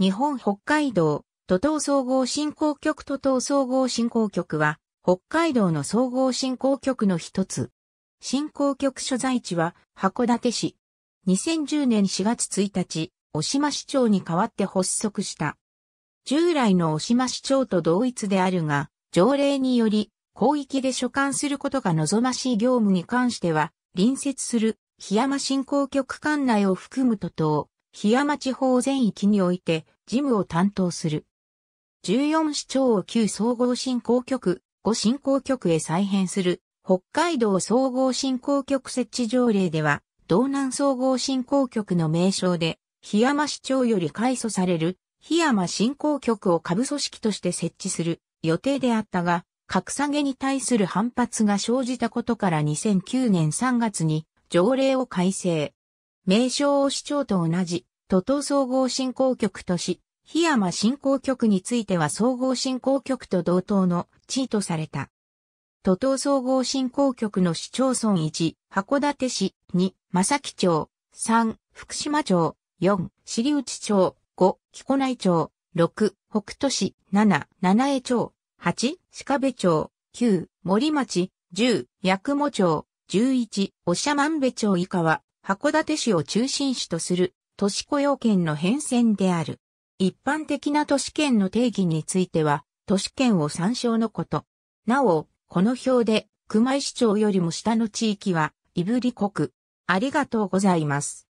日本北海道、都東総合振興局都東総合振興局は、北海道の総合振興局の一つ。振興局所在地は函館市。2010年4月1日、押島市長に代わって発足した。従来の押島市長と同一であるが、条例により、広域で所管することが望ましい業務に関しては、隣接する檜山振興局管内を含む都東、檜山地方全域において事務を担当する。14市町を旧総合振興局、5振興局へ再編する北海道総合振興局設置条例では、道南総合振興局の名称で、檜山市長より改組される、檜山振興局を下部組織として設置する予定であったが、格下げに対する反発が生じたことから2009年3月に条例を改正。名称を市長と同じ都東総合振興局とし、檜山振興局については総合振興局と同等の地位とされた。都東総合振興局の市町村1、函館市、2、正木町、3、福島町、4、尻内町、5、木古内町、6、北斗市、7、七重町、8、鹿部町、9、森町、10、八雲町、11、ま万部町以下は、函館市を中心市とする都市雇用権の変遷である。一般的な都市圏の定義については、都市圏を参照のこと。なお、この表で、熊井市長よりも下の地域は、いぶり国。ありがとうございます。